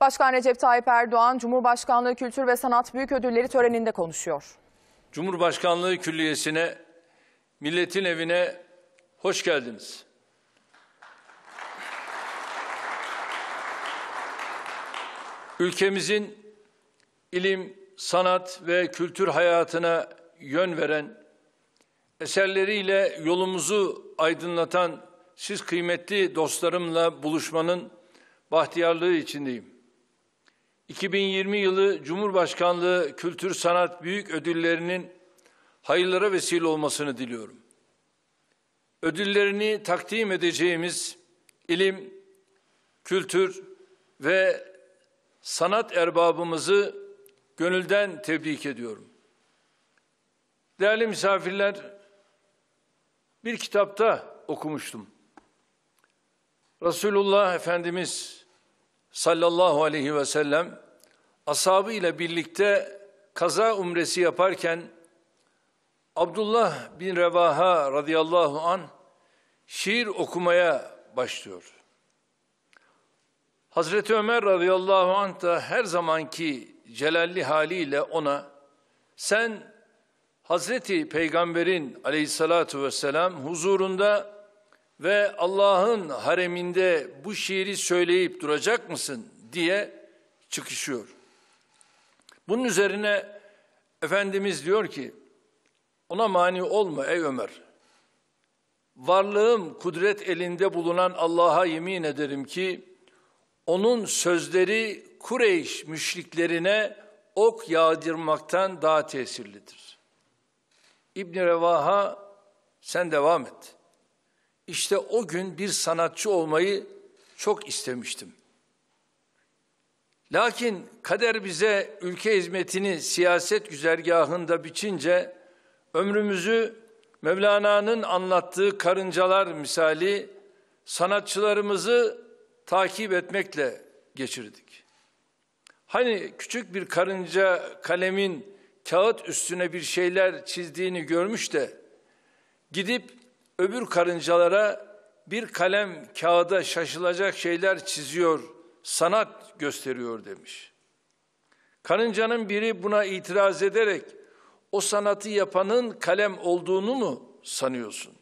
Başkan Recep Tayyip Erdoğan, Cumhurbaşkanlığı Kültür ve Sanat Büyük Ödülleri töreninde konuşuyor. Cumhurbaşkanlığı Külliyesi'ne, milletin evine hoş geldiniz. Ülkemizin ilim, sanat ve kültür hayatına yön veren, eserleriyle yolumuzu aydınlatan siz kıymetli dostlarımla buluşmanın bahtiyarlığı içindeyim. 2020 yılı Cumhurbaşkanlığı Kültür Sanat Büyük Ödülleri'nin hayırlara vesile olmasını diliyorum. Ödüllerini takdim edeceğimiz ilim, kültür ve sanat erbabımızı gönülden tebrik ediyorum. Değerli misafirler, bir kitapta okumuştum. Resulullah Efendimiz sallallahu aleyhi ve sellem ashabı ile birlikte kaza umresi yaparken Abdullah bin Revaha radıyallahu an şiir okumaya başlıyor. Hazreti Ömer radıyallahu anh da her zamanki celalli haliyle ona sen Hazreti Peygamberin aleyhissalatu vesselam huzurunda ve Allah'ın hareminde bu şiiri söyleyip duracak mısın diye çıkışıyor. Bunun üzerine Efendimiz diyor ki ona mani olma ey Ömer. Varlığım kudret elinde bulunan Allah'a yemin ederim ki onun sözleri Kureyş müşriklerine ok yağdırmaktan daha tesirlidir. İbn Revaha sen devam et. İşte o gün bir sanatçı olmayı çok istemiştim. Lakin kader bize ülke hizmetini siyaset güzergahında biçince ömrümüzü Mevlana'nın anlattığı karıncalar misali sanatçılarımızı takip etmekle geçirdik. Hani küçük bir karınca kalemin kağıt üstüne bir şeyler çizdiğini görmüş de gidip öbür karıncalara bir kalem kağıda şaşılacak şeyler çiziyor, sanat gösteriyor demiş. Karıncanın biri buna itiraz ederek o sanatı yapanın kalem olduğunu mu sanıyorsun?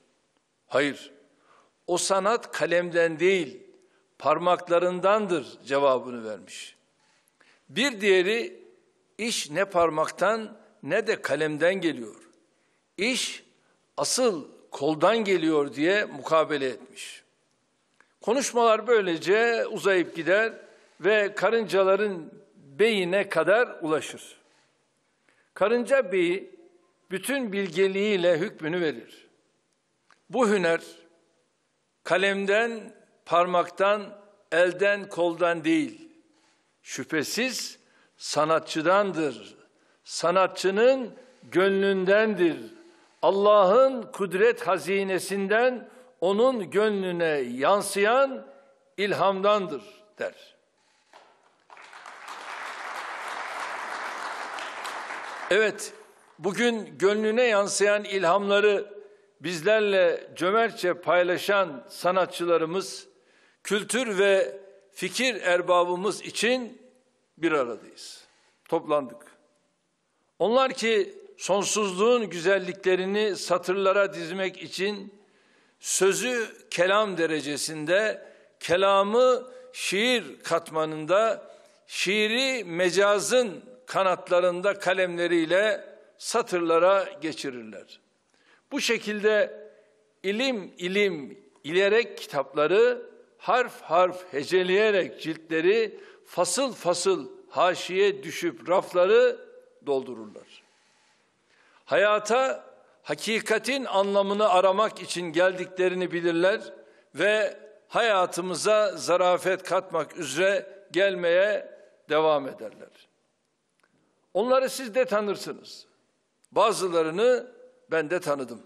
Hayır. O sanat kalemden değil, parmaklarındandır cevabını vermiş. Bir diğeri iş ne parmaktan ne de kalemden geliyor. İş asıl koldan geliyor diye mukabele etmiş. Konuşmalar böylece uzayıp gider ve karıncaların beyine kadar ulaşır. Karınca beyi bütün bilgeliğiyle hükmünü verir. Bu hüner kalemden, parmaktan, elden, koldan değil. Şüphesiz sanatçıdandır. Sanatçının gönlündendir Allah'ın kudret hazinesinden onun gönlüne yansıyan ilhamdandır der. Evet, bugün gönlüne yansıyan ilhamları bizlerle cömertçe paylaşan sanatçılarımız, kültür ve fikir erbabımız için bir aradayız. Toplandık. Onlar ki sonsuzluğun güzelliklerini satırlara dizmek için sözü kelam derecesinde, kelamı şiir katmanında, şiiri mecazın kanatlarında kalemleriyle satırlara geçirirler. Bu şekilde ilim ilim ilerek kitapları harf harf heceleyerek ciltleri fasıl fasıl haşiye düşüp rafları doldururlar. Hayata hakikatin anlamını aramak için geldiklerini bilirler ve hayatımıza zarafet katmak üzere gelmeye devam ederler. Onları siz de tanırsınız. Bazılarını ben de tanıdım.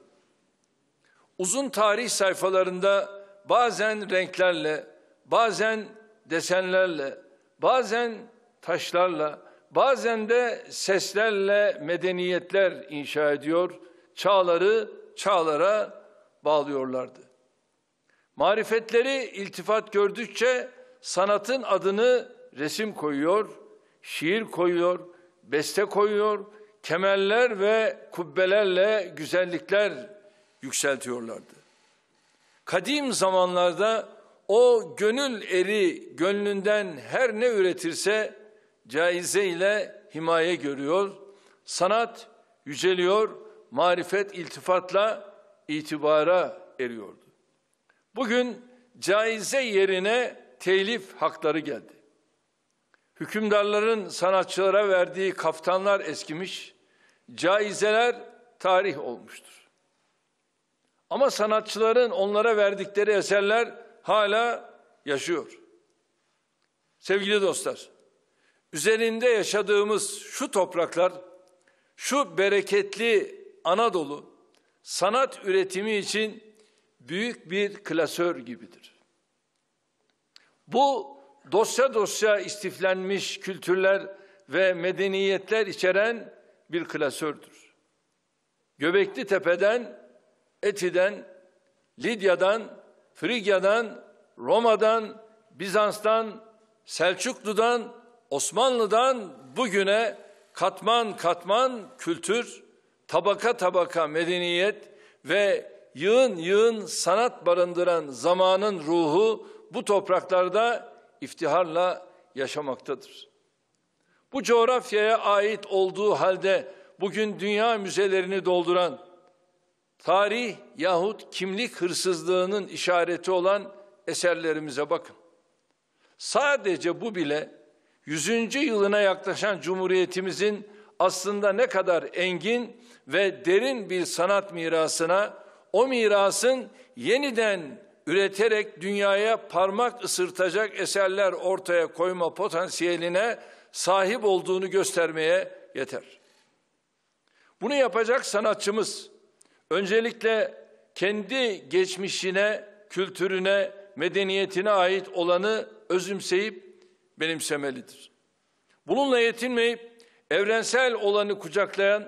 Uzun tarih sayfalarında bazen renklerle, bazen desenlerle, bazen taşlarla, Bazen de seslerle medeniyetler inşa ediyor, çağları çağlara bağlıyorlardı. Marifetleri iltifat gördükçe sanatın adını resim koyuyor, şiir koyuyor, beste koyuyor, kemerler ve kubbelerle güzellikler yükseltiyorlardı. Kadim zamanlarda o gönül eri gönlünden her ne üretirse caize ile himaye görüyor. Sanat yüceliyor, marifet iltifatla itibara eriyordu. Bugün caize yerine telif hakları geldi. Hükümdarların sanatçılara verdiği kaftanlar eskimiş, caizeler tarih olmuştur. Ama sanatçıların onlara verdikleri eserler hala yaşıyor. Sevgili dostlar, üzerinde yaşadığımız şu topraklar, şu bereketli Anadolu sanat üretimi için büyük bir klasör gibidir. Bu dosya dosya istiflenmiş kültürler ve medeniyetler içeren bir klasördür. Göbekli Tepe'den, Eti'den, Lidya'dan, Frigya'dan, Roma'dan, Bizans'tan, Selçuklu'dan Osmanlı'dan bugüne katman katman kültür, tabaka tabaka medeniyet ve yığın yığın sanat barındıran zamanın ruhu bu topraklarda iftiharla yaşamaktadır. Bu coğrafyaya ait olduğu halde bugün dünya müzelerini dolduran, tarih yahut kimlik hırsızlığının işareti olan eserlerimize bakın. Sadece bu bile 100. yılına yaklaşan Cumhuriyetimizin aslında ne kadar engin ve derin bir sanat mirasına, o mirasın yeniden üreterek dünyaya parmak ısırtacak eserler ortaya koyma potansiyeline sahip olduğunu göstermeye yeter. Bunu yapacak sanatçımız öncelikle kendi geçmişine, kültürüne, medeniyetine ait olanı özümseyip benimsemelidir. Bununla yetinmeyip evrensel olanı kucaklayan,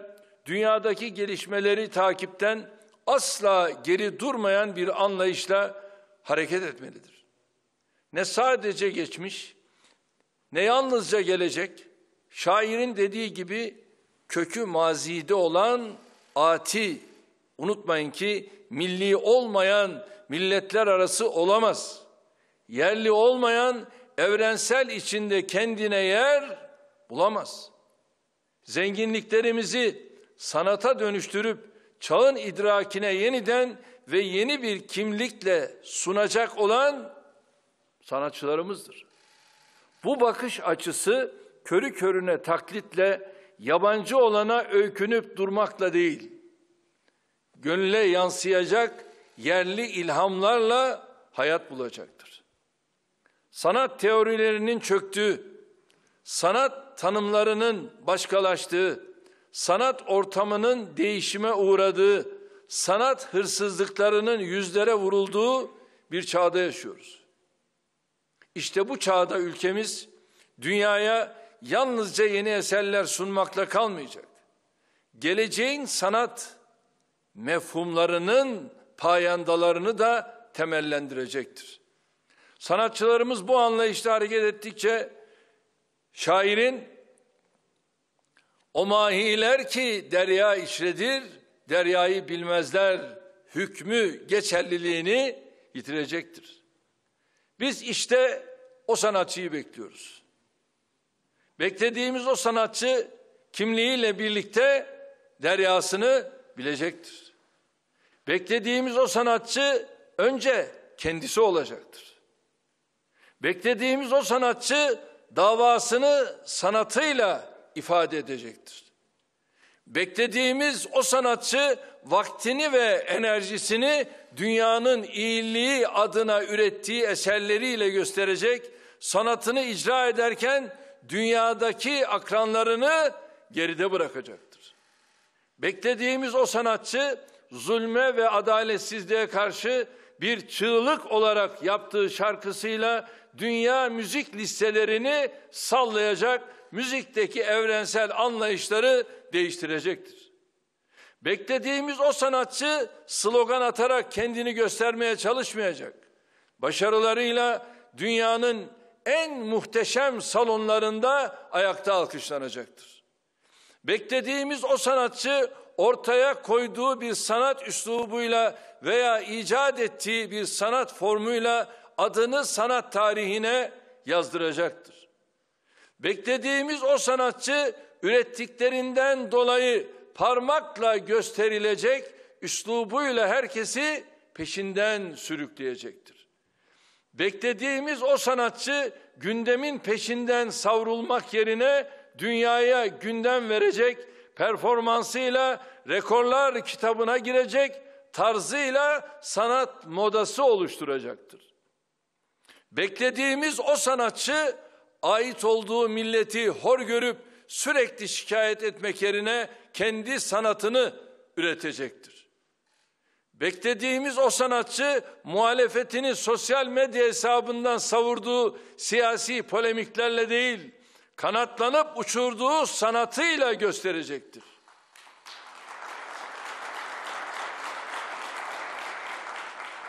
dünyadaki gelişmeleri takipten asla geri durmayan bir anlayışla hareket etmelidir. Ne sadece geçmiş, ne yalnızca gelecek, şairin dediği gibi kökü mazide olan ati, unutmayın ki milli olmayan milletler arası olamaz. Yerli olmayan evrensel içinde kendine yer bulamaz. Zenginliklerimizi sanata dönüştürüp çağın idrakine yeniden ve yeni bir kimlikle sunacak olan sanatçılarımızdır. Bu bakış açısı körü körüne taklitle yabancı olana öykünüp durmakla değil, gönüle yansıyacak yerli ilhamlarla hayat bulacak sanat teorilerinin çöktüğü, sanat tanımlarının başkalaştığı, sanat ortamının değişime uğradığı, sanat hırsızlıklarının yüzlere vurulduğu bir çağda yaşıyoruz. İşte bu çağda ülkemiz dünyaya yalnızca yeni eserler sunmakla kalmayacak. Geleceğin sanat mefhumlarının payandalarını da temellendirecektir. Sanatçılarımız bu anlayışla hareket ettikçe şairin o mahiler ki derya işledir, deryayı bilmezler hükmü geçerliliğini yitirecektir. Biz işte o sanatçıyı bekliyoruz. Beklediğimiz o sanatçı kimliğiyle birlikte deryasını bilecektir. Beklediğimiz o sanatçı önce kendisi olacaktır. Beklediğimiz o sanatçı davasını sanatıyla ifade edecektir. Beklediğimiz o sanatçı vaktini ve enerjisini dünyanın iyiliği adına ürettiği eserleriyle gösterecek. Sanatını icra ederken dünyadaki akranlarını geride bırakacaktır. Beklediğimiz o sanatçı zulme ve adaletsizliğe karşı bir çığlık olarak yaptığı şarkısıyla dünya müzik listelerini sallayacak, müzikteki evrensel anlayışları değiştirecektir. Beklediğimiz o sanatçı slogan atarak kendini göstermeye çalışmayacak. Başarılarıyla dünyanın en muhteşem salonlarında ayakta alkışlanacaktır. Beklediğimiz o sanatçı ortaya koyduğu bir sanat üslubuyla veya icat ettiği bir sanat formuyla adını sanat tarihine yazdıracaktır. Beklediğimiz o sanatçı ürettiklerinden dolayı parmakla gösterilecek üslubuyla herkesi peşinden sürükleyecektir. Beklediğimiz o sanatçı gündemin peşinden savrulmak yerine dünyaya gündem verecek, performansıyla rekorlar kitabına girecek, tarzıyla sanat modası oluşturacaktır. Beklediğimiz o sanatçı ait olduğu milleti hor görüp sürekli şikayet etmek yerine kendi sanatını üretecektir. Beklediğimiz o sanatçı muhalefetini sosyal medya hesabından savurduğu siyasi polemiklerle değil, kanatlanıp uçurduğu sanatıyla gösterecektir.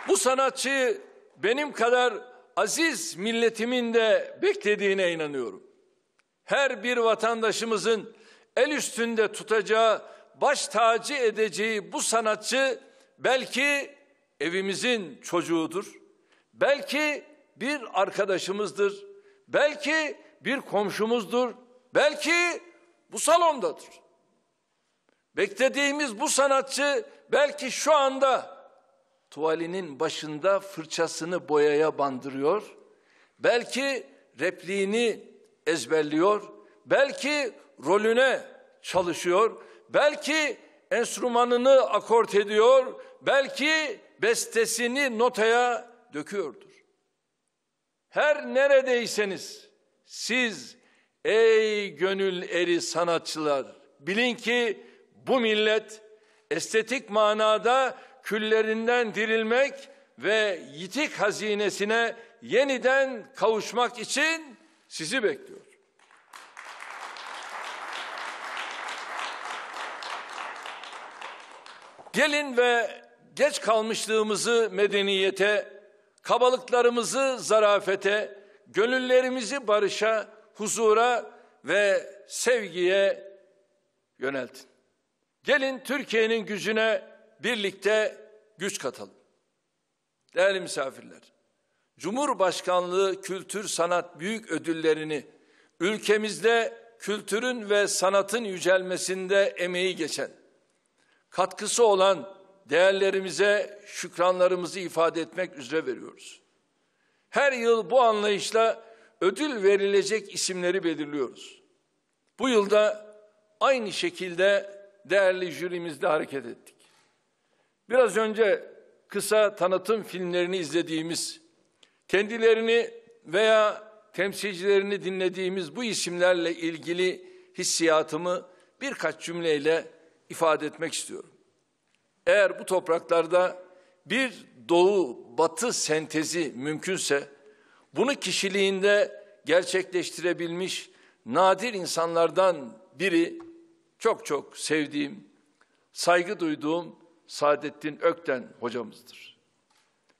Bu sanatçı benim kadar aziz milletimin de beklediğine inanıyorum. Her bir vatandaşımızın el üstünde tutacağı, baş tacı edeceği bu sanatçı belki evimizin çocuğudur. Belki bir arkadaşımızdır. Belki bir komşumuzdur. Belki bu salondadır. Beklediğimiz bu sanatçı belki şu anda tuvalinin başında fırçasını boyaya bandırıyor. Belki repliğini ezberliyor. Belki rolüne çalışıyor. Belki enstrümanını akort ediyor. Belki bestesini notaya döküyordur. Her neredeyseniz siz ey gönül eri sanatçılar bilin ki bu millet estetik manada küllerinden dirilmek ve yitik hazinesine yeniden kavuşmak için sizi bekliyor. Gelin ve geç kalmışlığımızı medeniyete, kabalıklarımızı zarafete, gönüllerimizi barışa, huzura ve sevgiye yöneltin. Gelin Türkiye'nin gücüne birlikte güç katalım. Değerli misafirler, Cumhurbaşkanlığı Kültür Sanat Büyük Ödülleri'ni ülkemizde kültürün ve sanatın yücelmesinde emeği geçen, katkısı olan değerlerimize şükranlarımızı ifade etmek üzere veriyoruz. Her yıl bu anlayışla ödül verilecek isimleri belirliyoruz. Bu yılda aynı şekilde değerli jürimizle hareket ettik. Biraz önce kısa tanıtım filmlerini izlediğimiz, kendilerini veya temsilcilerini dinlediğimiz bu isimlerle ilgili hissiyatımı birkaç cümleyle ifade etmek istiyorum. Eğer bu topraklarda bir doğu-batı sentezi mümkünse, bunu kişiliğinde gerçekleştirebilmiş nadir insanlardan biri, çok çok sevdiğim, saygı duyduğum Saadettin Ökten hocamızdır.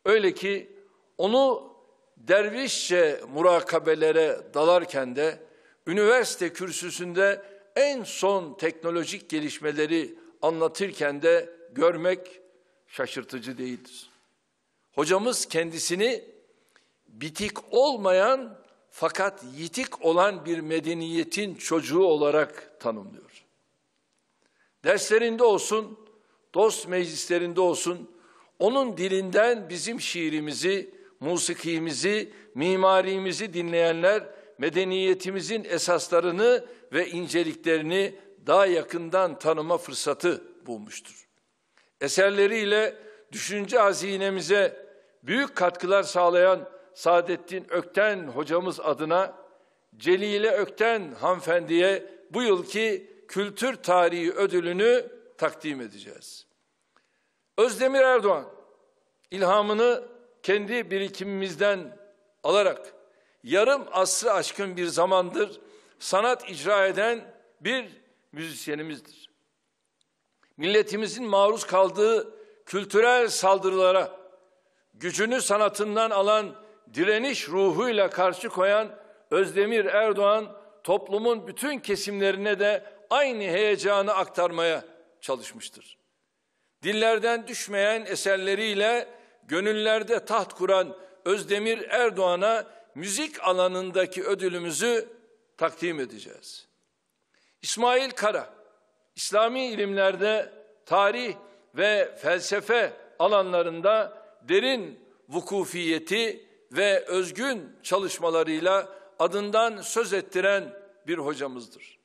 Öyle ki onu dervişçe murakabelere dalarken de üniversite kürsüsünde en son teknolojik gelişmeleri anlatırken de görmek şaşırtıcı değildir. Hocamız kendisini bitik olmayan fakat yitik olan bir medeniyetin çocuğu olarak tanımlıyor. Derslerinde olsun, dost meclislerinde olsun, onun dilinden bizim şiirimizi, musikimizi, mimarimizi dinleyenler medeniyetimizin esaslarını ve inceliklerini daha yakından tanıma fırsatı bulmuştur. Eserleriyle düşünce hazinemize büyük katkılar sağlayan Saadettin Ökten hocamız adına Celile Ökten hanımefendiye bu yılki kültür tarihi ödülünü takdim edeceğiz. Özdemir Erdoğan ilhamını kendi birikimimizden alarak yarım asrı aşkın bir zamandır sanat icra eden bir müzisyenimizdir. Milletimizin maruz kaldığı kültürel saldırılara gücünü sanatından alan direniş ruhuyla karşı koyan Özdemir Erdoğan toplumun bütün kesimlerine de aynı heyecanı aktarmaya çalışmıştır dillerden düşmeyen eserleriyle gönüllerde taht kuran Özdemir Erdoğan'a müzik alanındaki ödülümüzü takdim edeceğiz. İsmail Kara, İslami ilimlerde tarih ve felsefe alanlarında derin vukufiyeti ve özgün çalışmalarıyla adından söz ettiren bir hocamızdır.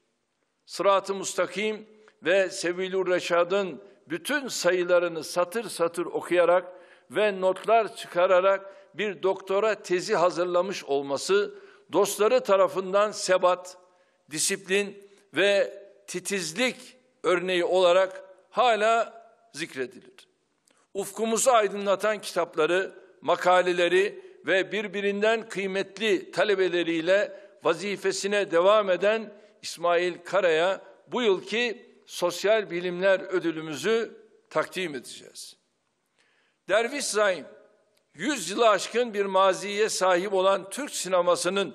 Sırat-ı Mustakim ve Sevilur Reşad'ın bütün sayılarını satır satır okuyarak ve notlar çıkararak bir doktora tezi hazırlamış olması dostları tarafından sebat, disiplin ve titizlik örneği olarak hala zikredilir. Ufkumuzu aydınlatan kitapları, makaleleri ve birbirinden kıymetli talebeleriyle vazifesine devam eden İsmail Kara'ya bu yılki Sosyal Bilimler Ödülümüzü takdim edeceğiz. Derviş Zaim, 100 yılı aşkın bir maziye sahip olan Türk sinemasının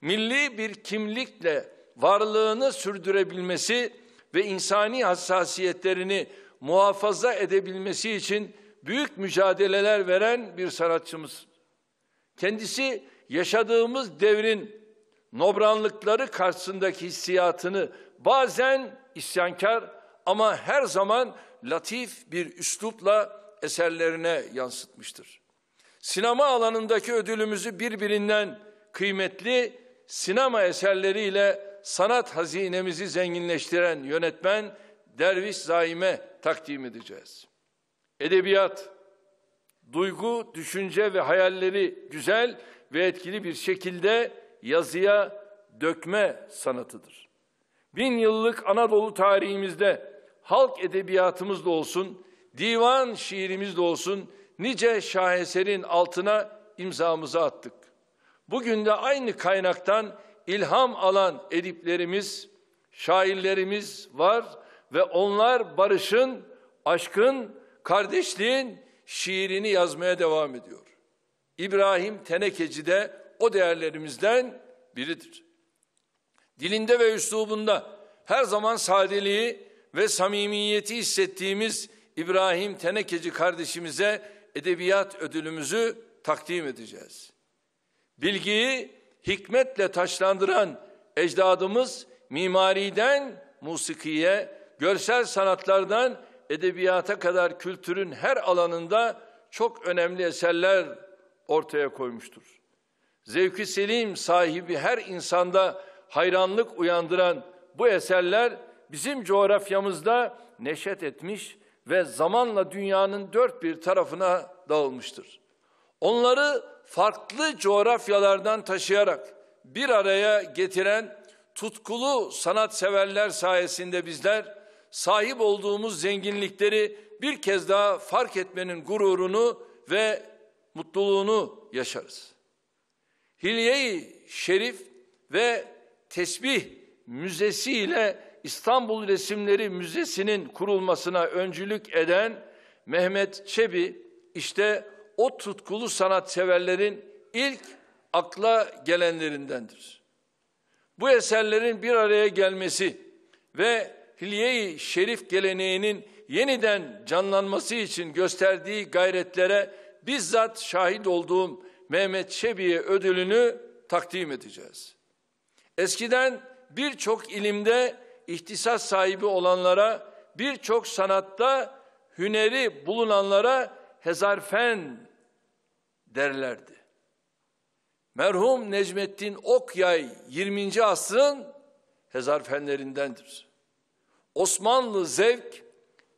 milli bir kimlikle varlığını sürdürebilmesi ve insani hassasiyetlerini muhafaza edebilmesi için büyük mücadeleler veren bir sanatçımız. Kendisi yaşadığımız devrin nobranlıkları karşısındaki hissiyatını bazen isyankar ama her zaman latif bir üslupla eserlerine yansıtmıştır. Sinema alanındaki ödülümüzü birbirinden kıymetli sinema eserleriyle sanat hazinemizi zenginleştiren yönetmen Derviş Zaim'e takdim edeceğiz. Edebiyat, duygu, düşünce ve hayalleri güzel ve etkili bir şekilde yazıya dökme sanatıdır bin yıllık Anadolu tarihimizde halk edebiyatımız da olsun, divan şiirimiz de olsun nice şaheserin altına imzamızı attık. Bugün de aynı kaynaktan ilham alan ediplerimiz, şairlerimiz var ve onlar barışın, aşkın, kardeşliğin şiirini yazmaya devam ediyor. İbrahim Tenekeci de o değerlerimizden biridir. Dilinde ve üslubunda her zaman sadeliği ve samimiyeti hissettiğimiz İbrahim Tenekeci kardeşimize edebiyat ödülümüzü takdim edeceğiz. Bilgiyi hikmetle taşlandıran ecdadımız mimariden musikiye, görsel sanatlardan edebiyata kadar kültürün her alanında çok önemli eserler ortaya koymuştur. Zevki selim sahibi her insanda hayranlık uyandıran bu eserler bizim coğrafyamızda neşet etmiş ve zamanla dünyanın dört bir tarafına dağılmıştır. Onları farklı coğrafyalardan taşıyarak bir araya getiren tutkulu sanatseverler sayesinde bizler sahip olduğumuz zenginlikleri bir kez daha fark etmenin gururunu ve mutluluğunu yaşarız. Hilye-i şerif ve tesbih Müzesi ile İstanbul Resimleri Müzesi'nin kurulmasına öncülük eden Mehmet Çebi işte o tutkulu sanatseverlerin ilk akla gelenlerindendir. Bu eserlerin bir araya gelmesi ve Hilye-i Şerif geleneğinin yeniden canlanması için gösterdiği gayretlere bizzat şahit olduğum Mehmet Çebi'ye ödülünü takdim edeceğiz. Eskiden birçok ilimde ihtisas sahibi olanlara, birçok sanatta hüneri bulunanlara hezarfen derlerdi. Merhum Necmettin Okyay 20. asrın hezarfenlerindendir. Osmanlı zevk,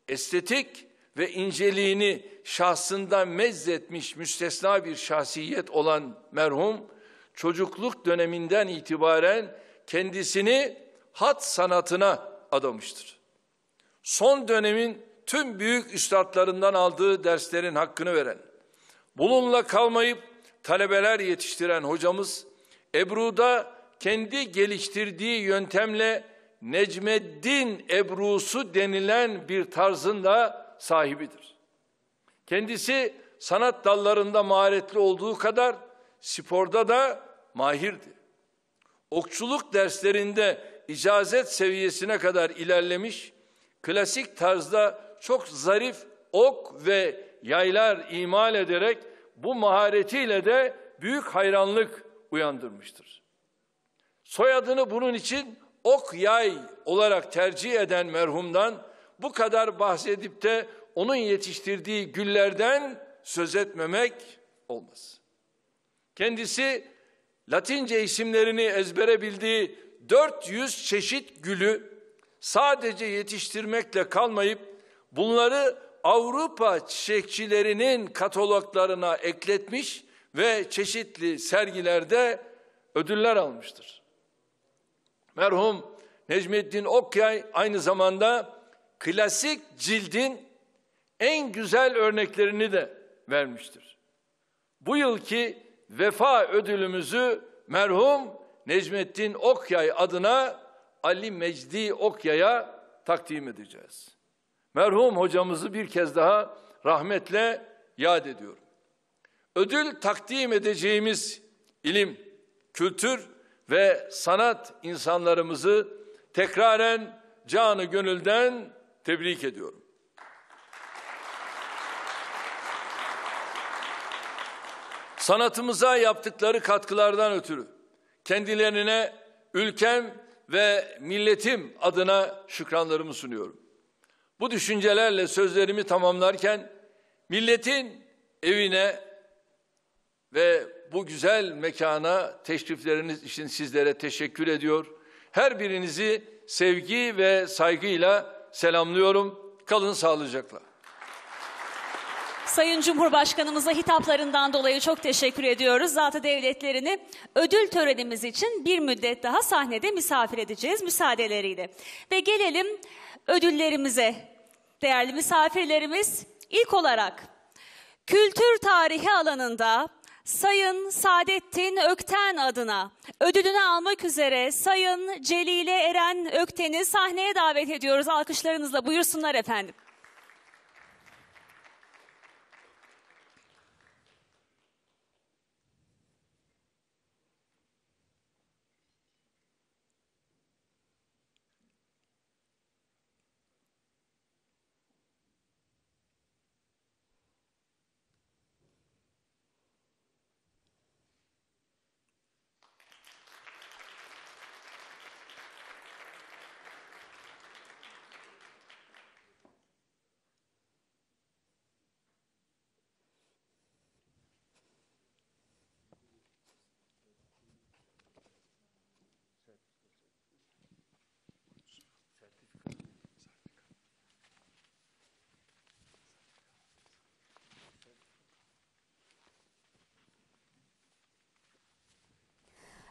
estetik ve inceliğini şahsında mezzetmiş müstesna bir şahsiyet olan merhum, çocukluk döneminden itibaren kendisini hat sanatına adamıştır. Son dönemin tüm büyük üstadlarından aldığı derslerin hakkını veren, bununla kalmayıp talebeler yetiştiren hocamız, Ebru'da kendi geliştirdiği yöntemle Necmeddin Ebru'su denilen bir tarzın da sahibidir. Kendisi sanat dallarında maharetli olduğu kadar sporda da mahirdi okçuluk derslerinde icazet seviyesine kadar ilerlemiş, klasik tarzda çok zarif ok ve yaylar imal ederek bu maharetiyle de büyük hayranlık uyandırmıştır. Soyadını bunun için ok yay olarak tercih eden merhumdan bu kadar bahsedip de onun yetiştirdiği güllerden söz etmemek olmaz. Kendisi Latince isimlerini ezbere bildiği 400 çeşit gülü sadece yetiştirmekle kalmayıp bunları Avrupa çiçekçilerinin kataloglarına ekletmiş ve çeşitli sergilerde ödüller almıştır. Merhum Necmettin Okyay aynı zamanda klasik cildin en güzel örneklerini de vermiştir. Bu yılki vefa ödülümüzü merhum Necmettin Okyay adına Ali Mecdi Okyay'a takdim edeceğiz. Merhum hocamızı bir kez daha rahmetle yad ediyorum. Ödül takdim edeceğimiz ilim, kültür ve sanat insanlarımızı tekraren canı gönülden tebrik ediyorum. sanatımıza yaptıkları katkılardan ötürü kendilerine ülkem ve milletim adına şükranlarımı sunuyorum. Bu düşüncelerle sözlerimi tamamlarken milletin evine ve bu güzel mekana teşrifleriniz için sizlere teşekkür ediyor. Her birinizi sevgi ve saygıyla selamlıyorum. Kalın sağlıcakla. Sayın Cumhurbaşkanımıza hitaplarından dolayı çok teşekkür ediyoruz. Zatı devletlerini ödül törenimiz için bir müddet daha sahnede misafir edeceğiz müsaadeleriyle. Ve gelelim ödüllerimize. Değerli misafirlerimiz İlk olarak kültür tarihi alanında Sayın Saadettin Ökten adına ödülünü almak üzere Sayın Celile Eren Ökten'i sahneye davet ediyoruz. Alkışlarınızla buyursunlar efendim.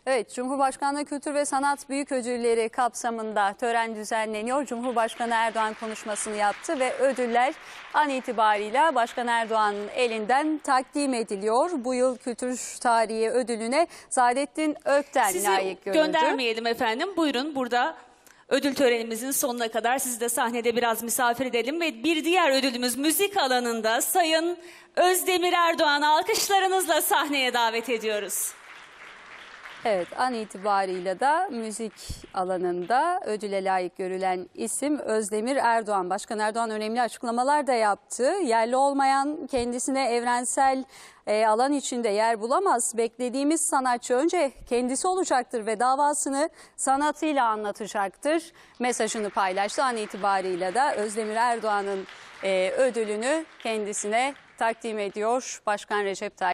Evet, Cumhurbaşkanlığı Kültür ve Sanat Büyük Ödülleri kapsamında tören düzenleniyor. Cumhurbaşkanı Erdoğan konuşmasını yaptı ve ödüller an itibariyle Başkan Erdoğan'ın elinden takdim ediliyor. Bu yıl kültür tarihi ödülüne Saadettin Ökten Sizi layık görüldü. göndermeyelim efendim. Buyurun burada ödül törenimizin sonuna kadar sizi de sahnede biraz misafir edelim. Ve bir diğer ödülümüz müzik alanında Sayın Özdemir Erdoğan alkışlarınızla sahneye davet ediyoruz. Evet an itibariyle de müzik alanında ödüle layık görülen isim Özdemir Erdoğan. Başkan Erdoğan önemli açıklamalar da yaptı. Yerli olmayan kendisine evrensel e, alan içinde yer bulamaz. Beklediğimiz sanatçı önce kendisi olacaktır ve davasını sanatıyla anlatacaktır. Mesajını paylaştı. An itibariyle de Özdemir Erdoğan'ın e, ödülünü kendisine takdim ediyor Başkan Recep Tayyip.